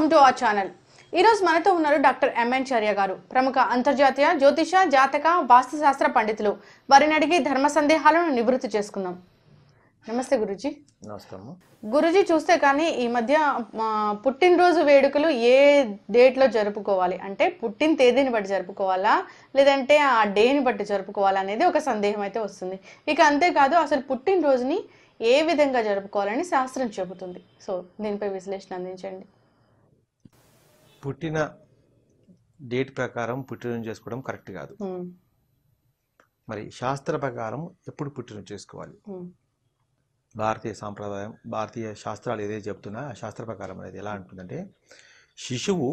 welcome to our channel ఈరోజు మనతో ఉన్నారు డాక్టర్ ఎంఎన్ చర్య గారు ప్రముఖ అంతర్జాతీయ జ్యోతిష జాతక వాస్తుశాస్త్ర పండితులు వారిని అడిగి ధర్మ సందేహాలను నివృత్తి చేసుకుందాం నమస్తే గురుజీ నమస్కారం గురుజీ చూస్తే కానీ ఈ మధ్య పుట్టినరోజు వేడుకలు ఏ డేట్లో జరుపుకోవాలి అంటే పుట్టిన తేదీని బట్టి జరుపుకోవాలా లేదంటే ఆ డేని బట్టి జరుపుకోవాలా అనేది ఒక సందేహం అయితే వస్తుంది ఇక అంతేకాదు అసలు పుట్టినరోజుని ఏ విధంగా జరుపుకోవాలని శాస్త్రం చెబుతుంది సో దీనిపై విశ్లేషణ అందించండి పుట్టిన డేట్ ప్రకారం పుట్టినరోజు చేసుకోవడం కరెక్ట్ కాదు మరి శాస్త్ర ప్రకారం ఎప్పుడు పుట్టినరోజు చేసుకోవాలి భారతీయ సాంప్రదాయం భారతీయ శాస్త్రాలు ఏదైతే చెప్తున్నా ఆ శాస్త్ర ప్రకారం అనేది ఎలా అంటుందంటే శిశువు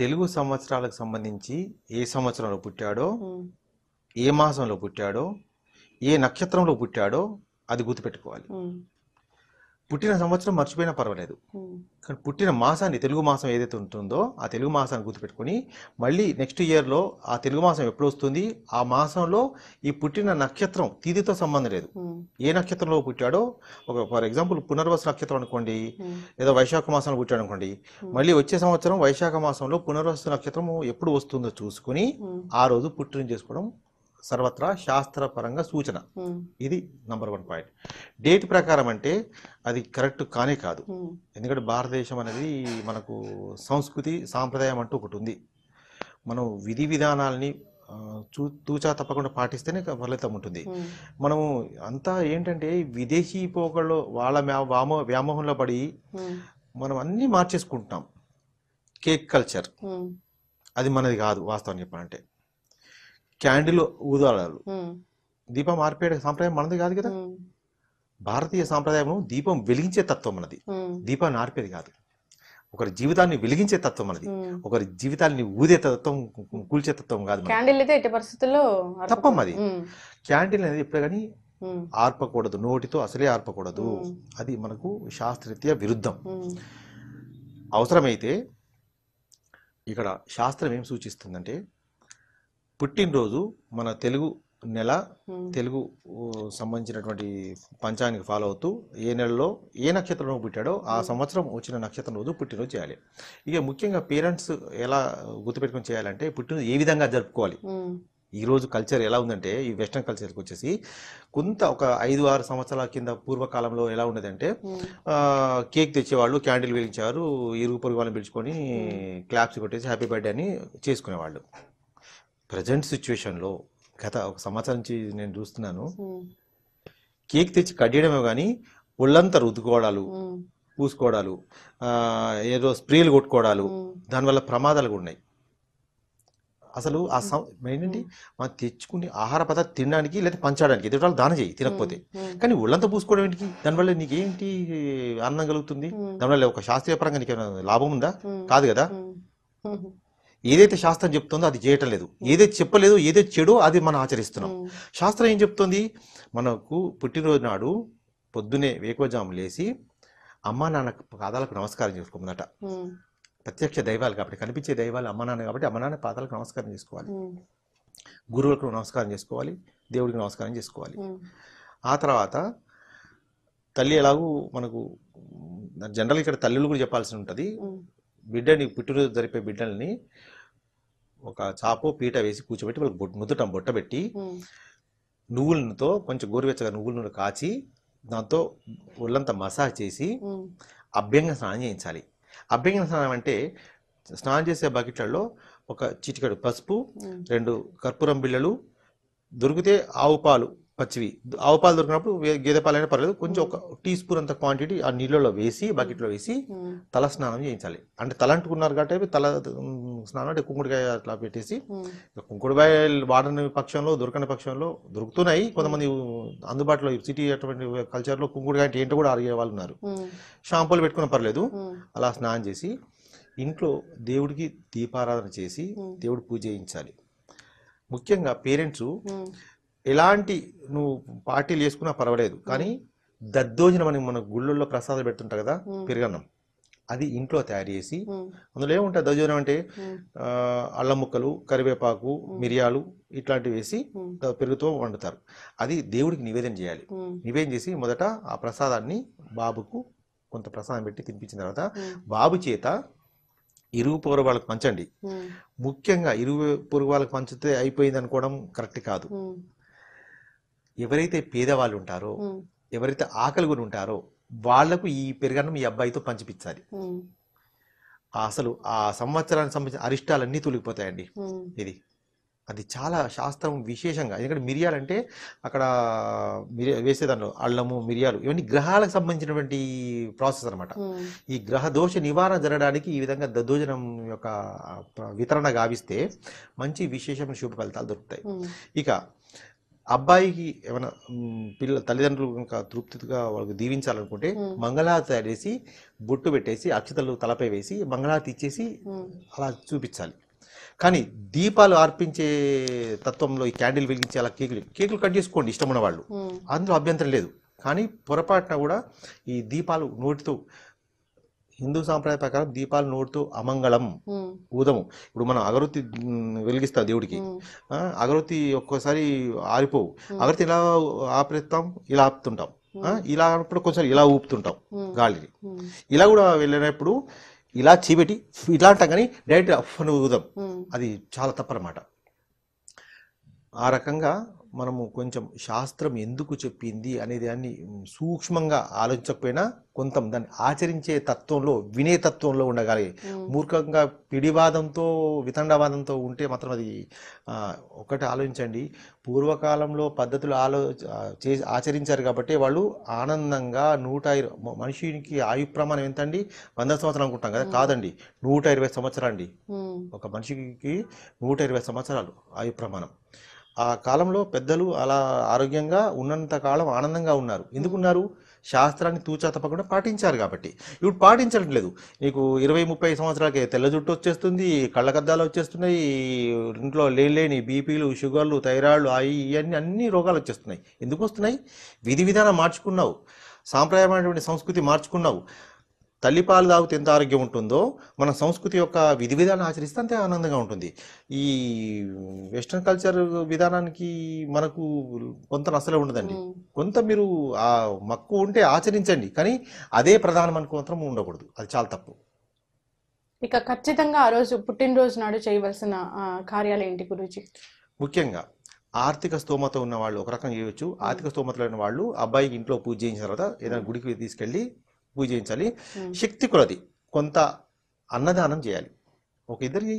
తెలుగు సంవత్సరాలకు సంబంధించి ఏ సంవత్సరంలో పుట్టాడో ఏ మాసంలో పుట్టాడో ఏ నక్షత్రంలో పుట్టాడో అది గుర్తుపెట్టుకోవాలి పుట్టిన సంవత్సరం మర్చిపోయినా పర్వాలేదు కానీ పుట్టిన మాసాన్ని తెలుగు మాసం ఏదైతే ఉంటుందో ఆ తెలుగు మాసాన్ని గుర్తుపెట్టుకొని మళ్ళీ నెక్స్ట్ ఇయర్లో ఆ తెలుగు మాసం ఎప్పుడు వస్తుంది ఆ మాసంలో ఈ పుట్టిన నక్షత్రం తిథితో సంబంధం లేదు ఏ నక్షత్రంలో పుట్టాడో ఒక ఫర్ ఎగ్జాంపుల్ పునర్వస నక్షత్రం అనుకోండి లేదా వైశాఖ మాసంలో పుట్టాడు అనుకోండి మళ్ళీ వచ్చే సంవత్సరం వైశాఖ మాసంలో పునర్వస నక్షత్రం ఎప్పుడు వస్తుందో చూసుకుని ఆ రోజు పుట్టిన చేసుకోవడం సర్వత్రా శాస్త్రపరంగా సూచన ఇది నంబర్ వన్ పాయింట్ డేట్ ప్రకారం అంటే అది కరెక్ట్ కానే కాదు ఎందుకంటే భారతదేశం అనేది మనకు సంస్కృతి సాంప్రదాయం అంటూ ఒకటి ఉంది మనం విధి విధానాలని చూ తూచా తప్పకుండా పాటిస్తేనే ఫలితం ఉంటుంది మనము అంతా ఏంటంటే విదేశీ పోకల్లో వాళ్ళ వ్యామో వ్యామోహంలో పడి మనం అన్నీ మార్చేసుకుంటున్నాం కేక్ కల్చర్ అది మనది కాదు వాస్తవం చెప్పాలంటే క్యాండిల్ ఊదాడాలి దీపం ఆర్పేట సాంప్రదాయం మనది కాదు కదా భారతీయ సాంప్రదాయం దీపం వెలిగించే తత్వం మనది దీపాన్ని ఆర్పేది కాదు ఒకరి జీవితాన్ని వెలిగించే తత్వం మనది ఒకరి జీవితాన్ని ఊదే తత్వం కూల్చే తత్వం కాదు క్యాండిల్ అయితే ఎట్టి పరిస్థితుల్లో తప్పం అది క్యాండిల్ అనేది ఎప్పుడు కానీ ఆర్పకూడదు నోటితో అసలే ఆర్పకూడదు అది మనకు శాస్త్రీయ విరుద్ధం అవసరమైతే ఇక్కడ శాస్త్రం ఏం సూచిస్తుందంటే పుట్టినరోజు మన తెలుగు నెల తెలుగు సంబంధించినటువంటి పంచాంగానికి ఫాలో అవుతూ ఏ నెలలో ఏ నక్షత్రం పుట్టాడో ఆ సంవత్సరం వచ్చిన నక్షత్రం రోజు పుట్టినరోజు చేయాలి ఇక ముఖ్యంగా పేరెంట్స్ ఎలా గుర్తుపెట్టుకుని చేయాలంటే పుట్టినరోజు ఏ విధంగా జరుపుకోవాలి ఈరోజు కల్చర్ ఎలా ఉందంటే ఈ వెస్టర్న్ కల్చర్కి వచ్చేసి కొంత ఒక ఐదు ఆరు సంవత్సరాల కింద పూర్వకాలంలో ఎలా ఉన్నదంటే కేక్ తెచ్చేవాళ్ళు క్యాండిల్ వెలిగించేవారు ఇరుగు పొరుగు వాళ్ళని పిలుచుకొని క్లాప్స్ కొట్టేసి హ్యాపీ బర్త్డే అని చేసుకునేవాళ్ళు ప్రజెంట్ సిచ్యువేషన్లో గత ఒక సంవత్సరం నుంచి నేను చూస్తున్నాను కేక్ తెచ్చి కట్టేయడమే కానీ ఒళ్ళంతా రుద్దుకోవడాలు పూసుకోవడాలు ఏదో స్ప్రేలు కొట్టుకోవడాలు దానివల్ల ప్రమాదాలు కూడా ఉన్నాయి అసలు ఆ ఏంటంటే మనం తెచ్చుకునే ఆహార పదార్థం తినడానికి లేదా పంచడానికి ఎదుటి వాళ్ళు దానం చేయి తినకపోతే కానీ ఒళ్ళంతా పూసుకోవడం ఏంటి దానివల్ల నీకేంటి ఆనందం కలుగుతుంది దానివల్ల ఒక శాస్త్రీయ పరంగా నీకు లాభం ఉందా కాదు కదా ఏదైతే శాస్త్రం చెప్తుందో అది చేయటం లేదు ఏదైతే చెప్పలేదు ఏదైతే చెడో అది మనం ఆచరిస్తున్నాం శాస్త్రం ఏం చెప్తుంది మనకు పుట్టినరోజు నాడు పొద్దునే వేకువజాము లేచి అమ్మా నాన్న పాదాలకు నమస్కారం చేసుకోమన్నట ప్రత్యక్ష దైవాలు కాబట్టి కనిపించే దైవాలు అమ్మ నాన్న కాబట్టి అమ్మ నాన్న పాదాలకు నమస్కారం చేసుకోవాలి గురువులకు నమస్కారం చేసుకోవాలి దేవుడికి నమస్కారం చేసుకోవాలి ఆ తర్వాత తల్లి ఎలాగూ మనకు జనరల్ ఇక్కడ తల్లులు కూడా చెప్పాల్సి ఉంటుంది బిడ్డని పుట్టినరోజు జరిపే బిడ్డల్ని ఒక చాపో పీట వేసి కూర్చోబెట్టి వాళ్ళకి బొట్టు బొట్టబెట్టి పెట్టి నువ్వులతో కొంచెం గోరువెచ్చగా నువ్వుల నూనె కాచి దాంతో ఒళ్ళంతా మసాజ్ చేసి అభ్యంగ స్నానం చేయించాలి అభ్యంగ స్నానం అంటే స్నానం చేసే బకెట్లలో ఒక చిటికడు పసుపు రెండు కర్పూరం బిళ్ళలు దొరికితే ఆవు పాలు పచ్చివి ఆవు పాలు దొరికినప్పుడు గేదె పాలైనా పర్లేదు కొంచెం ఒక టీ స్పూన్ అంత క్వాంటిటీ ఆ నీళ్ళలో వేసి బకెట్లో వేసి తల స్నానం చేయించాలి అంటే తల అంటుకున్నారు కాబట్టి తల స్నానం అంటే కుంకుడుకాయ అట్లా పెట్టేసి కుంకుడుకాయ వాడని పక్షంలో దొరకని పక్షంలో దొరుకుతున్నాయి కొంతమంది అందుబాటులో సిటీ అటువంటి కల్చర్లో కుంకుడుకాయ అంటే ఏంటో కూడా అరిగే వాళ్ళు ఉన్నారు షాంపూలు పెట్టుకున్న పర్లేదు అలా స్నానం చేసి ఇంట్లో దేవుడికి దీపారాధన చేసి దేవుడు పూజ చేయించాలి ముఖ్యంగా పేరెంట్స్ ఎలాంటి నువ్వు పార్టీలు చేసుకున్నా పర్వాలేదు కానీ దద్దోజనం అని మన గుళ్ళల్లో ప్రసాదాలు పెడుతుంటారు కదా పెరుగన్నం అది ఇంట్లో తయారు చేసి అందులో ఏముంటుంది దద్దోజనం అంటే అల్లం ముక్కలు కరివేపాకు మిరియాలు ఇట్లాంటివి వేసి పెరుగుతో వండుతారు అది దేవుడికి నివేదన చేయాలి నివేదన చేసి మొదట ఆ ప్రసాదాన్ని బాబుకు కొంత ప్రసాదం పెట్టి తినిపించిన తర్వాత బాబు చేత ఇరుగు పొరుగు వాళ్ళకి పంచండి ముఖ్యంగా ఇరుగు పొరుగు వాళ్ళకి పంచితే అయిపోయింది అనుకోవడం కరెక్ట్ కాదు ఎవరైతే పేదవాళ్ళు ఉంటారో ఎవరైతే ఆకలి గురి ఉంటారో వాళ్లకు ఈ పెరుగన్నం ఈ అబ్బాయితో పంచిపించాలి అసలు ఆ సంవత్సరానికి సంబంధించిన అరిష్టాలన్నీ తొలిగిపోతాయండి ఇది అది చాలా శాస్త్రం విశేషంగా ఎందుకంటే మిరియాలంటే అక్కడ మిరి వేసేదాంట్లో అల్లము మిరియాలు ఇవన్నీ గ్రహాలకు సంబంధించినటువంటి ప్రాసెస్ అనమాట ఈ గ్రహ దోష నివారణ జరగడానికి ఈ విధంగా దద్దోజనం యొక్క వితరణ గావిస్తే మంచి విశేషమైన శుభ ఫలితాలు దొరుకుతాయి ఇక అబ్బాయికి ఏమైనా పిల్ల తల్లిదండ్రులు కనుక తృప్తిగా వాళ్ళకి దీవించాలనుకుంటే మంగళహారతి తయారేసి బొట్టు పెట్టేసి అక్షతలు తలపై వేసి మంగళహారతి ఇచ్చేసి అలా చూపించాలి కానీ దీపాలు అర్పించే తత్వంలో ఈ క్యాండిల్ వెలిగించే అలా కేకులు కేకులు కట్ చేసుకోండి ఇష్టం ఉన్న వాళ్ళు అందులో అభ్యంతరం లేదు కానీ పొరపాటున కూడా ఈ దీపాలు నోటితో హిందూ సాంప్రదాయ ప్రకారం దీపాలు నూడుతూ అమంగళం ఊదము ఇప్పుడు మనం అగరొత్తి వెలిగిస్తా దేవుడికి అగరుతి ఒక్కోసారి ఆరిపోవు అగరుతి ఇలా ఆపేస్తాం ఇలా ఆపుతుంటాం ఇలా అన్నప్పుడు కొంచెం ఇలా ఊపుతుంటాం గాలిని ఇలా కూడా వెళ్ళినప్పుడు ఇలా చీపెట్టి ఇలా అంటాం కానీ డైరెక్ట్ అఫ్ అని ఊదాం అది చాలా తప్పనమాట ఆ రకంగా మనము కొంచెం శాస్త్రం ఎందుకు చెప్పింది అనే దాన్ని సూక్ష్మంగా ఆలోచించకపోయినా కొంత దాన్ని ఆచరించే తత్వంలో వినే తత్వంలో ఉండగాలి మూర్ఖంగా పిడివాదంతో వితండవాదంతో ఉంటే మాత్రం అది ఒకటి ఆలోచించండి పూర్వకాలంలో పద్ధతులు ఆలో చే ఆచరించారు కాబట్టి వాళ్ళు ఆనందంగా నూట ఇరవై మనిషికి ఆయు ప్రమాణం ఎంత అండి వంద సంవత్సరాలు అనుకుంటాం కదా కాదండి నూట ఇరవై సంవత్సరాలు అండి ఒక మనిషికి నూట ఇరవై సంవత్సరాలు ఆయు ప్రమాణం ఆ కాలంలో పెద్దలు అలా ఆరోగ్యంగా ఉన్నంత కాలం ఆనందంగా ఉన్నారు ఎందుకున్నారు శాస్త్రాన్ని తూచా తప్పకుండా పాటించారు కాబట్టి ఇప్పుడు పాటించడం లేదు నీకు ఇరవై ముప్పై సంవత్సరాలకి తెల్ల జుట్టు వచ్చేస్తుంది కళ్ళకద్దాలు వచ్చేస్తున్నాయి ఇంట్లో లేని లేని బీపీలు షుగర్లు థైరాయిడ్లు అవి ఇవన్నీ అన్ని రోగాలు వచ్చేస్తున్నాయి ఎందుకు వస్తున్నాయి విధి విధానం మార్చుకున్నావు సాంప్రదాయమైనటువంటి సంస్కృతి మార్చుకున్నావు తల్లిపాలు తాగితే ఎంత ఆరోగ్యం ఉంటుందో మన సంస్కృతి యొక్క విధి విధానం ఆచరిస్తే అంతే ఆనందంగా ఉంటుంది ఈ వెస్ట్రన్ కల్చర్ విధానానికి మనకు కొంత నష్టలే ఉండదండి కొంత మీరు ఆ మక్కువ ఉంటే ఆచరించండి కానీ అదే ప్రధానం అనుకు మాత్రం ఉండకూడదు అది చాలా తప్పు ఇక ఖచ్చితంగా ఆ రోజు పుట్టినరోజు నాడు చేయవలసిన కార్యాలు ఏంటి గురించి ముఖ్యంగా ఆర్థిక స్తోమత ఉన్న వాళ్ళు ఒక రకం చేయవచ్చు ఆర్థిక స్తోమత లేని వాళ్ళు అబ్బాయికి ఇంట్లో పూజ చేసిన తర్వాత ఏదైనా గుడికి తీసుకెళ్ళి పూజించాలి శక్తి కొలది కొంత అన్నదానం చేయాలి ఒక ఇద్దరికి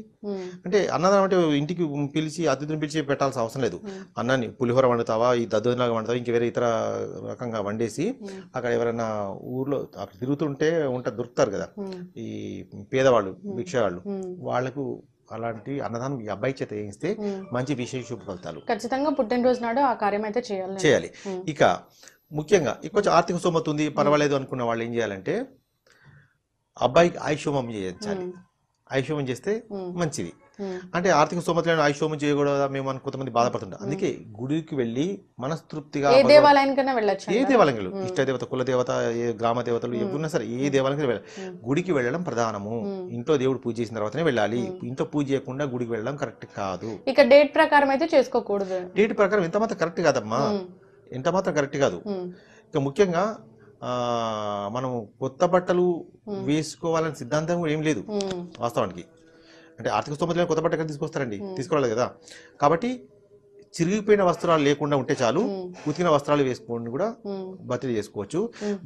అంటే అన్నదానం అంటే ఇంటికి పిలిచి అతిథిని పిలిచి పెట్టాల్సిన అవసరం లేదు అన్నాన్ని పులిహోర వండుతావా ఈ దద్దులాగా వండుతావా ఇంక వేరే ఇతర రకంగా వండేసి అక్కడ ఎవరైనా ఊర్లో అక్కడ తిరుగుతుంటే ఉంటే దొరుకుతారు కదా ఈ పేదవాళ్ళు భిక్షగాళ్ళు వాళ్ళకు అలాంటి అన్నదానం ఈ అబ్బాయి చేత చేయిస్తే మంచి విశేష ఫలితాలు ఖచ్చితంగా పుట్టినరోజు నాడు ఆ కార్యం అయితే చేయాలి చేయాలి ఇక ముఖ్యంగా ఇక్కడ ఆర్థిక సోమత్ ఉంది పర్వాలేదు అనుకున్న వాళ్ళు ఏం చేయాలంటే అబ్బాయికి ఆయుష్యోమం చేయించాలి ఆయుష్యోమం చేస్తే మంచిది అంటే ఆర్థిక స్తోమతలను ఆయుష్యోమం చేయకూడదు మేము అని కొంతమంది బాధపడుతుంటాం అందుకే గుడికి వెళ్ళి మనస్తృప్తిగా ఏ దేవాలయానికైనా వెళ్ళచ్చు ఏ దేవాలయంలో ఇష్ట దేవత కుల దేవత ఏ గ్రామ దేవతలు ఎప్పుడున్నా సరే ఏ దేవాలయానికి వెళ్ళాలి గుడికి వెళ్ళడం ప్రధానము ఇంట్లో దేవుడు పూజ చేసిన తర్వాతనే వెళ్ళాలి ఇంట్లో పూజ చేయకుండా గుడికి వెళ్ళడం కరెక్ట్ కాదు ఇక డేట్ ప్రకారం అయితే చేసుకోకూడదు డేట్ ప్రకారం ఇంత మాత్రం కరెక్ట్ కాదమ్మా ఇంత మాత్రం కరెక్ట్ కాదు ఇక ముఖ్యంగా మనం కొత్త బట్టలు వేసుకోవాలని సిద్ధాంతం కూడా ఏం లేదు వాస్తవానికి అంటే ఆర్థిక స్తోమత లేని కొత్త బట్టలు తీసుకొస్తారండి తీసుకోవాలి కదా కాబట్టి చిరిగిపోయిన వస్త్రాలు లేకుండా ఉంటే చాలు ఉతికిన వస్త్రాలు వేసుకోండి కూడా బర్త్డే చేసుకోవచ్చు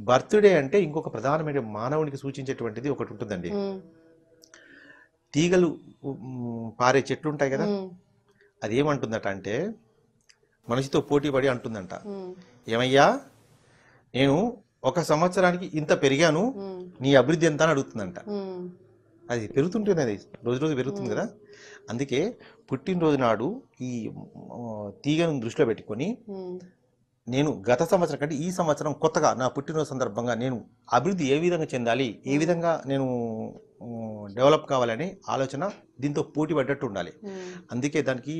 బర్త్డే అంటే ఇంకొక ప్రధానమైన మానవునికి సూచించేటువంటిది ఒకటి ఉంటుందండి తీగలు పారే చెట్లు ఉంటాయి కదా అది ఏమంటుందట అంటే మనిషితో పోటీ పడి అంటుందంట ఏమయ్యా నేను ఒక సంవత్సరానికి ఇంత పెరిగాను నీ అభివృద్ధి ఎంత అని అడుగుతుందంట అది పెరుగుతుంటేనే అది రోజు రోజు పెరుగుతుంది కదా అందుకే పుట్టినరోజు నాడు ఈ తీగను దృష్టిలో పెట్టుకొని నేను గత సంవత్సరం కంటే ఈ సంవత్సరం కొత్తగా నా పుట్టినరోజు సందర్భంగా నేను అభివృద్ధి ఏ విధంగా చెందాలి ఏ విధంగా నేను డెవలప్ కావాలని ఆలోచన దీంతో పోటీ పడ్డట్టు ఉండాలి అందుకే దానికి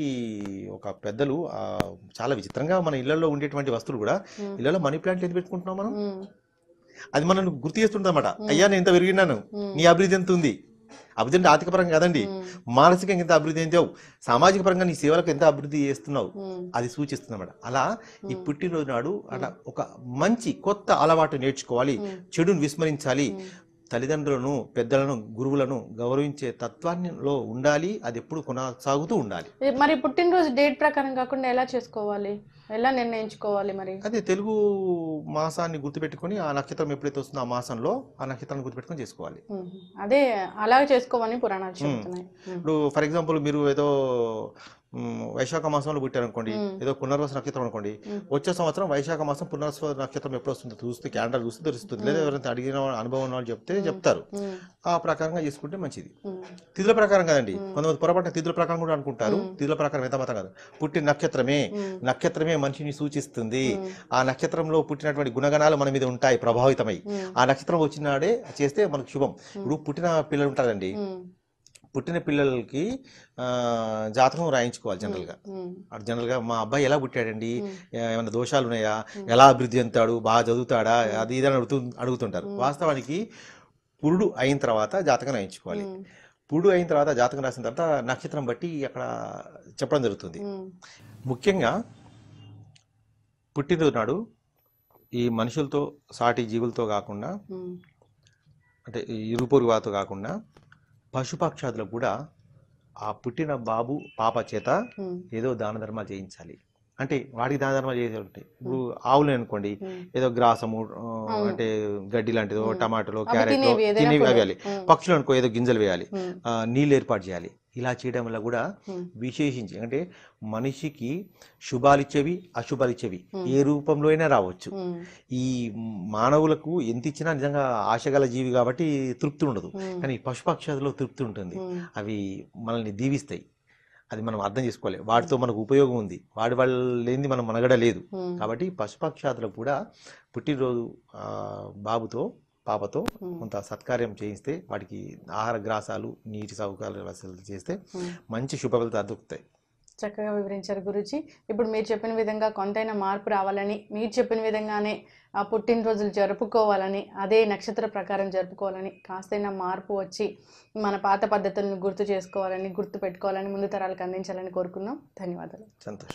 ఒక పెద్దలు చాలా విచిత్రంగా మన ఇళ్లలో ఉండేటువంటి వస్తువులు కూడా ఇళ్లలో మనీ ప్లాంట్లు ఎందుకు పెట్టుకుంటున్నాం మనం అది మనల్ని గుర్తు చేస్తుంటదన్నమాట అయ్యా నేను ఇంత పెరిగినాను నీ అభివృద్ధి ఎంత ఉంది అభివృద్ధి అంటే ఆర్థిక పరంగా కాదండి మానసికంగా ఎంత అభివృద్ధి ఏంటావు సామాజిక పరంగా నీ సేవలకు ఎంత అభివృద్ధి చేస్తున్నావు అది సూచిస్తుందన్నమాట అలా ఈ పుట్టినరోజు నాడు అలా ఒక మంచి కొత్త అలవాటు నేర్చుకోవాలి చెడును విస్మరించాలి తల్లిదండ్రులను పెద్దలను గురువులను గౌరవించే తత్వాన్నిలో ఉండాలి అది ఎప్పుడు కొనసాగుతూ ఉండాలి మరి పుట్టినరోజు డేట్ ప్రకారం కాకుండా ఎలా చేసుకోవాలి ఎలా నిర్ణయించుకోవాలి మరి అదే తెలుగు మాసాన్ని గుర్తుపెట్టుకుని ఆ నక్షత్రం ఎప్పుడైతే వస్తుందో ఆ మాసంలో ఆ నక్షత్రాన్ని గుర్తుపెట్టుకుని చేసుకోవాలి అదే అలాగే చేసుకోవాలని పురాణాలు ఇప్పుడు ఫర్ ఎగ్జాంపుల్ మీరు ఏదో వైశాఖ మాసంలో పుట్టారు అనుకోండి ఏదో పునర్వస నక్షత్రం అనుకోండి వచ్చే సంవత్సరం వైశాఖ మాసం పునర్వస నక్షత్రం ఎప్పుడు వస్తుందో చూస్తే క్యాలెండర్ చూస్తే తెలుస్తుంది లేదా ఎవరైనా అడిగిన అనుభవం వాళ్ళు చెప్తే చెప్తారు ఆ ప్రకారంగా చేసుకుంటే మంచిది తిథుల ప్రకారం కదండి కొంతమంది పొరపాటు తిథుల ప్రకారం కూడా అనుకుంటారు తిథుల ప్రకారం ఎంత మాత్రం కాదు పుట్టిన నక్షత్రమే నక్షత్రమే మనిషిని సూచిస్తుంది ఆ నక్షత్రంలో పుట్టినటువంటి గుణగణాలు మన మీద ఉంటాయి ప్రభావితమై ఆ నక్షత్రం వచ్చినాడే చేస్తే మనకు శుభం ఇప్పుడు పుట్టిన పిల్లలు ఉంటారండి పుట్టిన పిల్లలకి జాతకం రాయించుకోవాలి జనరల్గా జనరల్గా మా అబ్బాయి ఎలా పుట్టాడండి ఏమైనా దోషాలు ఉన్నాయా ఎలా అభివృద్ధి చెందుతాడు బాగా చదువుతాడా అది ఇదని అడుగుతూ అడుగుతుంటారు వాస్తవానికి పురుడు అయిన తర్వాత జాతకం రాయించుకోవాలి పురుడు అయిన తర్వాత జాతకం రాసిన తర్వాత నక్షత్రం బట్టి అక్కడ చెప్పడం జరుగుతుంది ముఖ్యంగా పుట్టిననాడు ఈ మనుషులతో సాటి జీవులతో కాకుండా అంటే ఇరుపొరుగు వాతో కాకుండా పశుపక్షాదులకు కూడా ఆ పుట్టిన బాబు పాప చేత ఏదో దాన ధర్మాలు చేయించాలి అంటే వాడికి దాన ధర్మాలు చేసే ఉంటాయి ఇప్పుడు ఆవులు అనుకోండి ఏదో గ్రాసము అంటే గడ్డి లాంటిదో టమాటోలు క్యారెట్ తినేవి వేయాలి పక్షులు అనుకో ఏదో గింజలు వేయాలి నీళ్ళు ఏర్పాటు చేయాలి ఇలా చేయడం వల్ల కూడా విశేషించి అంటే మనిషికి శుభాలిచ్చేవి అశుభాలిచ్చేవి ఏ రూపంలో అయినా రావచ్చు ఈ మానవులకు ఎంత ఇచ్చినా నిజంగా ఆశగల జీవి కాబట్టి తృప్తి ఉండదు కానీ పశుపక్షాదులో తృప్తి ఉంటుంది అవి మనల్ని దీవిస్తాయి అది మనం అర్థం చేసుకోవాలి వాటితో మనకు ఉపయోగం ఉంది వాడి వాళ్ళ లేనిది మనం మనగడ లేదు కాబట్టి పశుపక్షాదులకు కూడా పుట్టినరోజు బాబుతో పాపతో కొంత సత్కార్యం చేయిస్తే వాటికి ఆహార గ్రాసాలు నీటి సౌకర్యాలు చేస్తే మంచి శుభ ఫలితాలు దొరుకుతాయి చక్కగా వివరించారు గురుజీ ఇప్పుడు మీరు చెప్పిన విధంగా కొంతైనా మార్పు రావాలని మీరు చెప్పిన విధంగానే ఆ పుట్టినరోజులు జరుపుకోవాలని అదే నక్షత్ర ప్రకారం జరుపుకోవాలని కాస్తైనా మార్పు వచ్చి మన పాత పద్ధతులను గుర్తు చేసుకోవాలని గుర్తు పెట్టుకోవాలని ముందు తరాలకు అందించాలని కోరుకుందాం ధన్యవాదాలు సంతోషం